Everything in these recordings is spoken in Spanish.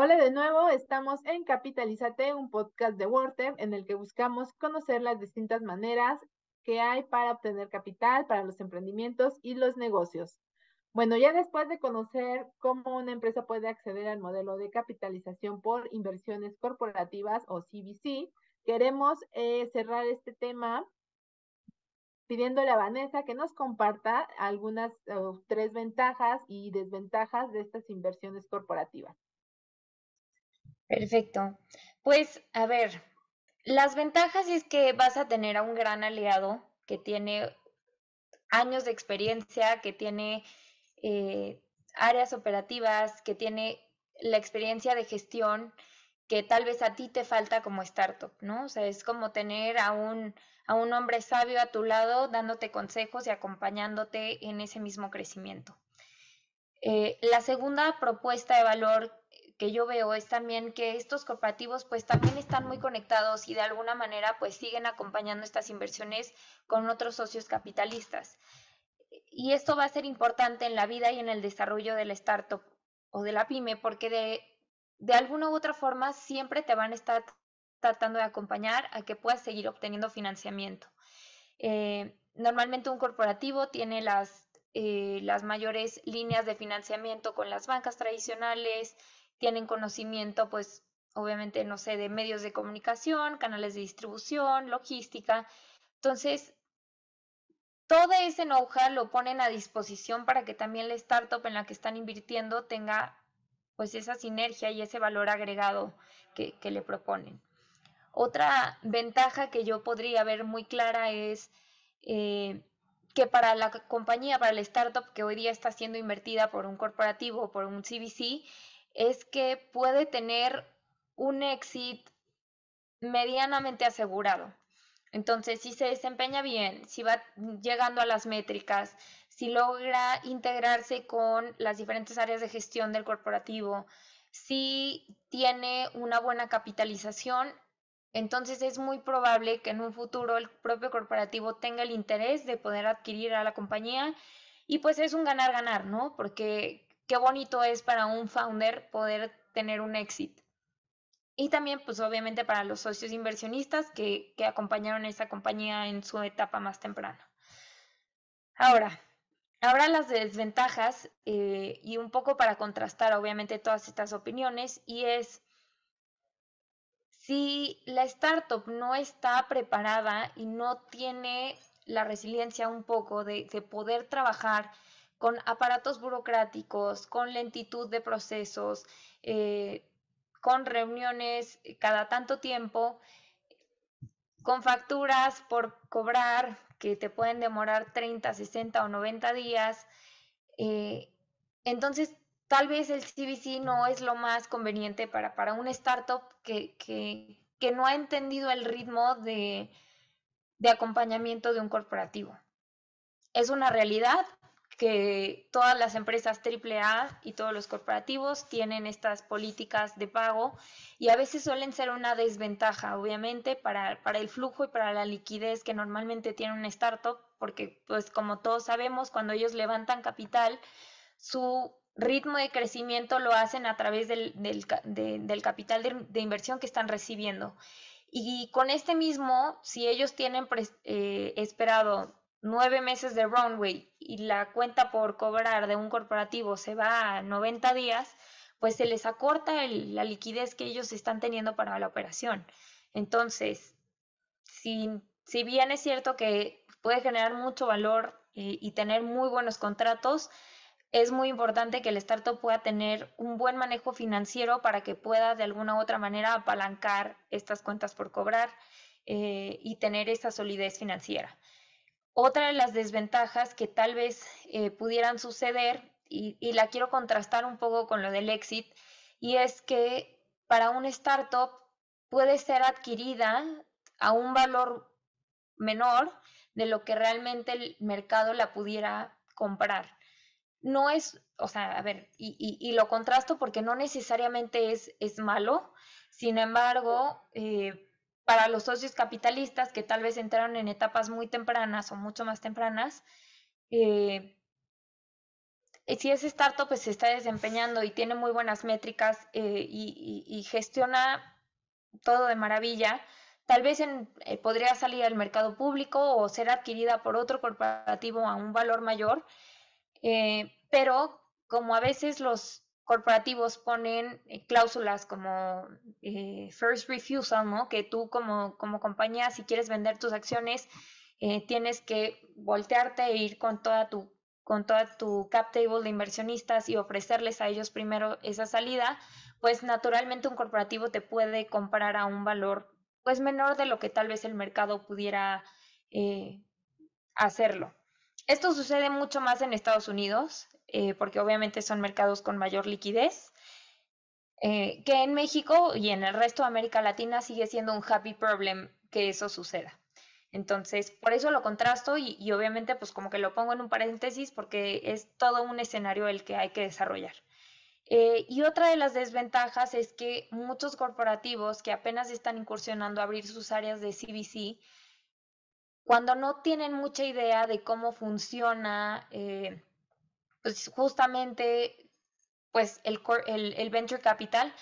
Hola de nuevo, estamos en Capitalizate, un podcast de WordTech en el que buscamos conocer las distintas maneras que hay para obtener capital para los emprendimientos y los negocios. Bueno, ya después de conocer cómo una empresa puede acceder al modelo de capitalización por inversiones corporativas o CBC, queremos eh, cerrar este tema pidiéndole a Vanessa que nos comparta algunas tres ventajas y desventajas de estas inversiones corporativas. Perfecto. Pues a ver, las ventajas es que vas a tener a un gran aliado que tiene años de experiencia, que tiene eh, áreas operativas, que tiene la experiencia de gestión que tal vez a ti te falta como startup, ¿no? O sea, es como tener a un, a un hombre sabio a tu lado dándote consejos y acompañándote en ese mismo crecimiento. Eh, la segunda propuesta de valor que yo veo es también que estos corporativos pues también están muy conectados y de alguna manera pues siguen acompañando estas inversiones con otros socios capitalistas. Y esto va a ser importante en la vida y en el desarrollo de la startup o de la pyme porque de, de alguna u otra forma siempre te van a estar tratando de acompañar a que puedas seguir obteniendo financiamiento. Eh, normalmente un corporativo tiene las, eh, las mayores líneas de financiamiento con las bancas tradicionales, tienen conocimiento, pues obviamente, no sé, de medios de comunicación, canales de distribución, logística. Entonces, todo ese know-how lo ponen a disposición para que también la startup en la que están invirtiendo tenga pues esa sinergia y ese valor agregado que, le proponen. Otra ventaja que yo podría ver muy clara es eh, que para la compañía, para la startup que hoy día está siendo invertida por un corporativo o por un CBC, es que puede tener un exit medianamente asegurado. Entonces, si se desempeña bien, si va llegando a las métricas, si logra integrarse con las diferentes áreas de gestión del corporativo, si tiene una buena capitalización, entonces es muy probable que en un futuro el propio corporativo tenga el interés de poder adquirir a la compañía y pues es un ganar-ganar, ¿no? Porque qué bonito es para un founder poder tener un exit. Y también, pues obviamente para los socios inversionistas que, acompañaron a esta compañía en su etapa más temprana. Ahora, ahora las desventajas eh, y un poco para contrastar obviamente todas estas opiniones y es si la startup no está preparada y no tiene la resiliencia un poco de, de poder trabajar con aparatos burocráticos, con lentitud de procesos, eh, con reuniones cada tanto tiempo, con facturas por cobrar que te pueden demorar 30, 60 o 90 días. Eh, entonces, tal vez el CBC no es lo más conveniente para, para un startup que, no ha entendido el ritmo de, de acompañamiento de un corporativo. Es una realidad, que todas las empresas AAA y todos los corporativos tienen estas políticas de pago y a veces suelen ser una desventaja, obviamente, para, el flujo y para la liquidez que normalmente tiene una startup, porque pues como todos sabemos, cuando ellos levantan capital, su ritmo de crecimiento lo hacen a través del, capital de, inversión que están recibiendo. Y con este mismo, si ellos tienen pues, eh, esperado nueve meses de runway y la cuenta por cobrar de un corporativo se va a 90 días, pues se les acorta la liquidez que ellos están teniendo para la operación. Entonces, si, bien es cierto que puede generar mucho valor eh, y, tener muy buenos contratos, es muy importante que el startup pueda tener un buen manejo financiero para que pueda de alguna u otra manera apalancar estas cuentas por cobrar eh, y tener esa solidez financiera. Otra de las desventajas que tal vez eh, pudieran suceder, y, la quiero contrastar un poco con lo del exit, y es que para una startup puede ser adquirida a un valor menor de lo que realmente el mercado la pudiera comprar. No es, o sea, a ver, y, lo contrasto porque no necesariamente es, es malo, sin embargo, eh, para los socios capitalistas que tal vez entraron en etapas muy tempranas o mucho más tempranas, eh, eh, si ese startup pues, se está desempeñando y tiene muy buenas métricas eh, y, gestiona todo de maravilla, tal vez podría salir al mercado público o ser adquirida por otro corporativo a un valor mayor, pero como a veces los, corporativos ponen eh, cláusulas como eh, first refusal, ¿no? Que tú como, como compañía, si quieres vender tus acciones, eh, tienes que voltearte e ir con toda tu con toda tu cap table de inversionistas y ofrecerles a ellos primero esa salida, pues naturalmente un corporativo te puede comprar a un valor pues menor de lo que tal vez el mercado pudiera hacerlo. Esto sucede mucho más en Estados Unidos, eh, porque obviamente son mercados con mayor liquidez, eh, que en México y en el resto de América Latina sigue siendo un happy problem que eso suceda. Entonces, por eso lo contrasto y, obviamente pues como que lo pongo en un paréntesis porque es todo un escenario el que hay que desarrollar. Eh, y otra de las desventajas es que muchos corporativos que apenas están incursionando a abrir sus áreas de CBC cuando no tienen mucha idea de cómo funciona, eh, pues justamente, pues el, venture capital,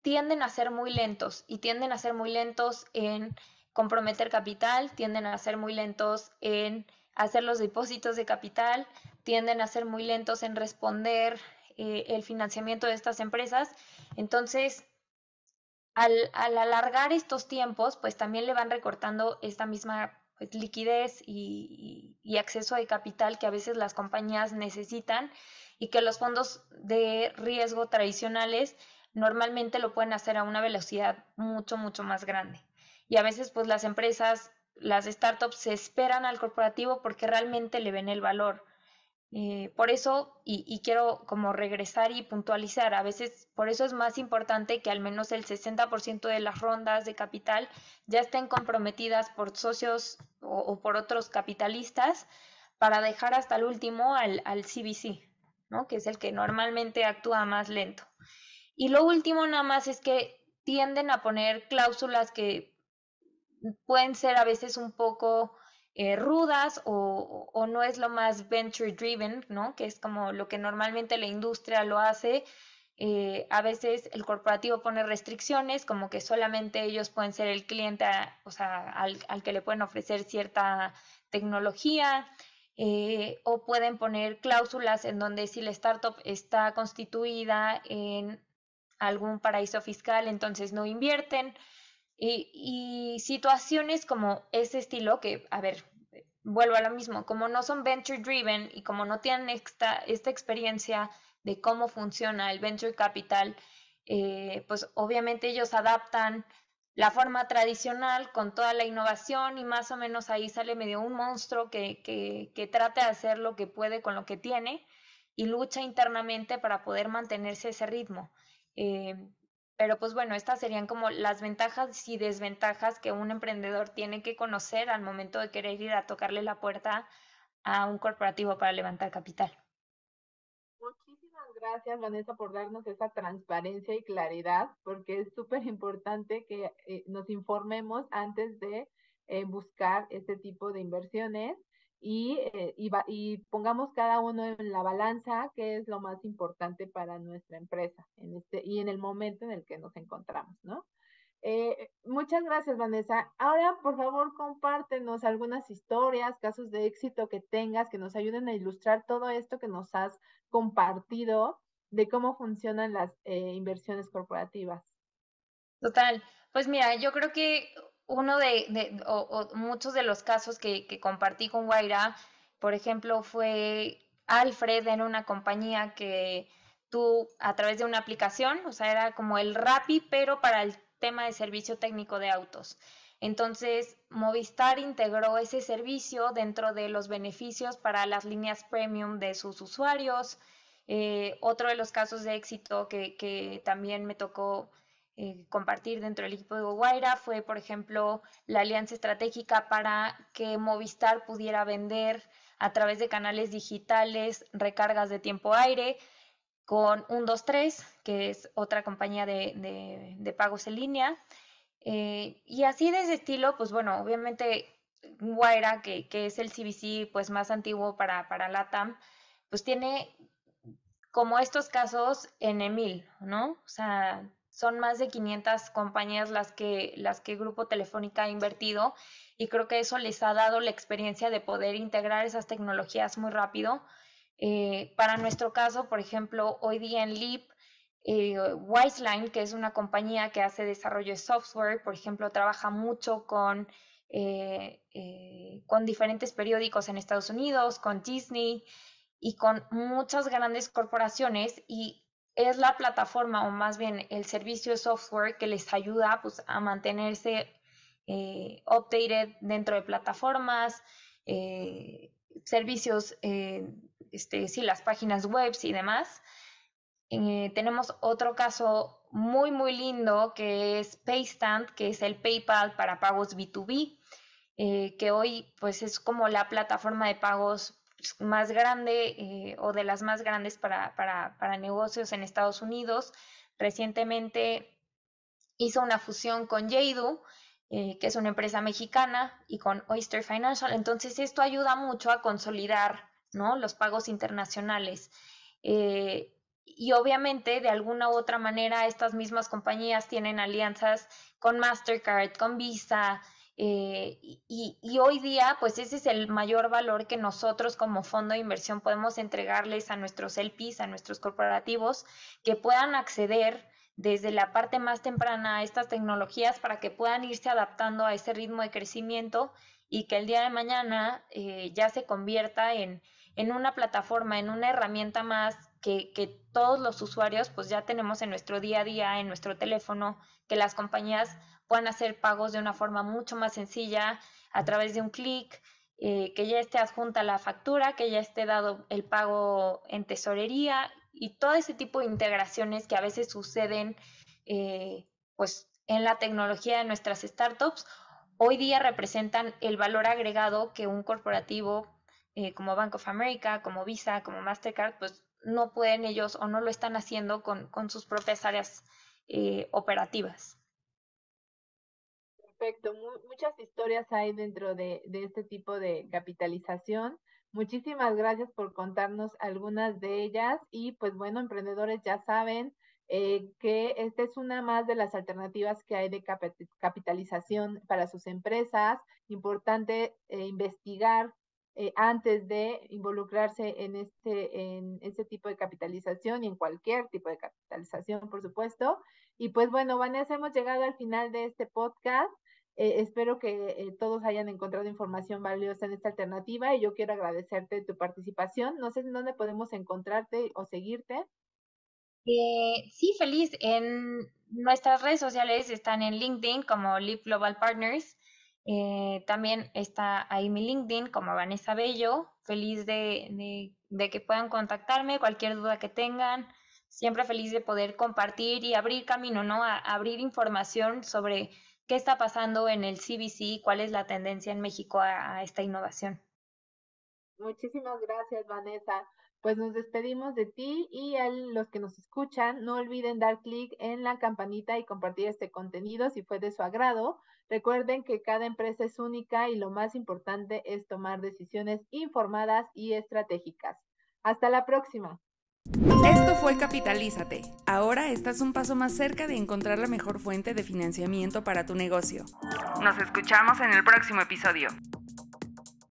tienden a ser muy lentos y tienden a ser muy lentos en comprometer capital, tienden a ser muy lentos en hacer los depósitos de capital, tienden a ser muy lentos en responder eh, el financiamiento de estas empresas. Entonces, al, al alargar estos tiempos, pues también le van recortando esta misma pues, liquidez y, acceso de capital que a veces las compañías necesitan y que los fondos de riesgo tradicionales normalmente lo pueden hacer a una velocidad mucho, mucho más grande. Y a veces pues las empresas, las startups se esperan al corporativo porque realmente le ven el valor. Eh, por eso, y, quiero como regresar y puntualizar, a veces por eso es más importante que al menos el 60% de las rondas de capital ya estén comprometidas por socios o, por otros capitalistas para dejar hasta el último al, al CBC, ¿no? que es el que normalmente actúa más lento. Y lo último nada más es que tienden a poner cláusulas que pueden ser a veces un poco eh, rudas o, o, no es lo más venture driven, ¿no? Que es como lo que normalmente la industria lo hace. Eh, a veces el corporativo pone restricciones, como que solamente ellos pueden ser el cliente, o sea, al, que le pueden ofrecer cierta tecnología, eh, o pueden poner cláusulas en donde si la startup está constituida en algún paraíso fiscal, entonces no invierten. Y, situaciones como ese estilo que, a ver, vuelvo a lo mismo, como no son venture driven y como no tienen esta, esta experiencia de cómo funciona el venture capital, eh, pues obviamente ellos adaptan la forma tradicional con toda la innovación y más o menos ahí sale medio un monstruo que, que, trate de hacer lo que puede con lo que tiene y lucha internamente para poder mantenerse ese ritmo. Eh, pero pues bueno, estas serían como las ventajas y desventajas que un emprendedor tiene que conocer al momento de querer ir a tocarle la puerta a un corporativo para levantar capital. Muchísimas gracias, Vanessa, por darnos esa transparencia y claridad, porque es súper importante que eh, nos informemos antes de eh, buscar este tipo de inversiones y, eh, y, pongamos cada uno en la balanza que es lo más importante para nuestra empresa en este, y en el momento en el que nos encontramos, ¿no? Eh, muchas gracias, Vanessa. Ahora, por favor, compártenos algunas historias, casos de éxito que tengas que nos ayuden a ilustrar todo esto que nos has compartido de cómo funcionan las eh, inversiones corporativas. Total. Pues mira, yo creo que uno de, muchos de los casos que, compartí con Guaira, por ejemplo, fue Alfred en una compañía que tú a través de una aplicación, o sea, era como el Rappi, pero para el tema de servicio técnico de autos. Entonces, Movistar integró ese servicio dentro de los beneficios para las líneas premium de sus usuarios. Eh, otro de los casos de éxito que también me tocó eh, compartir dentro del equipo de Guaira fue, por ejemplo, la alianza estratégica para que Movistar pudiera vender a través de canales digitales recargas de tiempo aire con 123, que es otra compañía de, de, pagos en línea. Eh, y así de ese estilo, pues bueno, obviamente Guaira, que, que es el CBC pues, más antiguo para, para LATAM, pues tiene como estos casos en Emil, ¿no? O sea, son más de 500 compañías las que, las que Grupo Telefónica ha invertido y creo que eso les ha dado la experiencia de poder integrar esas tecnologías muy rápido. Eh, para nuestro caso, por ejemplo, hoy día en Leap, eh, Wiseline, que es una compañía que hace desarrollo de software, por ejemplo, trabaja mucho con, eh, con diferentes periódicos en Estados Unidos, con Disney y con muchas grandes corporaciones y es la plataforma o más bien el servicio de software que les ayuda pues, a mantenerse eh, updated dentro de plataformas, eh, servicios, eh, este, las páginas web y demás. tenemos otro caso muy, muy lindo que es Paystand, que es el PayPal para pagos B2B, que hoy pues es como la plataforma de pagos pues, más grande eh, o de las más grandes para, negocios en Estados Unidos. Recientemente hizo una fusión con Yeidu, eh, que es una empresa mexicana, y con Oyster Financial. Entonces, esto ayuda mucho a consolidar ¿no? los pagos internacionales. Eh, y obviamente, de alguna u otra manera, estas mismas compañías tienen alianzas con Mastercard, con Visa, eh, y, hoy día, pues ese es el mayor valor que nosotros como fondo de inversión podemos entregarles a nuestros LPs, a nuestros corporativos, que puedan acceder desde la parte más temprana a estas tecnologías para que puedan irse adaptando a ese ritmo de crecimiento y que el día de mañana eh, ya se convierta en, en una plataforma, en una herramienta más que, todos los usuarios pues ya tenemos en nuestro día a día, en nuestro teléfono, que las compañías puedan hacer pagos de una forma mucho más sencilla a través de un clic, eh, que ya esté adjunta la factura, que ya esté dado el pago en tesorería y todo ese tipo de integraciones que a veces suceden eh, pues en la tecnología de nuestras startups, hoy día representan el valor agregado que un corporativo eh, como Bank of America, como Visa, como Mastercard, pues no pueden ellos o no lo están haciendo con, sus propias áreas eh, operativas. Perfecto, muchas historias hay dentro de, este tipo de capitalización. Muchísimas gracias por contarnos algunas de ellas y pues bueno, emprendedores ya saben, eh, que esta es una más de las alternativas que hay de capitalización para sus empresas. Importante eh, investigar eh, antes de involucrarse en este, en este tipo de capitalización y en cualquier tipo de capitalización, por supuesto. Y pues bueno, Vanessa, hemos llegado al final de este podcast. Eh, espero que eh, todos hayan encontrado información valiosa en esta alternativa y yo quiero agradecerte tu participación. No sé en dónde podemos encontrarte o seguirte. sí, feliz. En nuestras redes sociales están en LinkedIn como Live Global Partners eh, también está ahí mi LinkedIn como Vanessa Bello. Feliz de, de, que puedan contactarme, cualquier duda que tengan. Siempre feliz de poder compartir y abrir camino, ¿no? abrir información sobre qué está pasando en el CBC y cuál es la tendencia en México a esta innovación. Muchísimas gracias, Vanessa pues nos despedimos de ti y a los que nos escuchan, no olviden dar clic en la campanita y compartir este contenido si fue de su agrado. Recuerden que cada empresa es única y lo más importante es tomar decisiones informadas y estratégicas. Hasta la próxima. Esto fue Capitalízate. Ahora estás un paso más cerca de encontrar la mejor fuente de financiamiento para tu negocio. Nos escuchamos en el próximo episodio.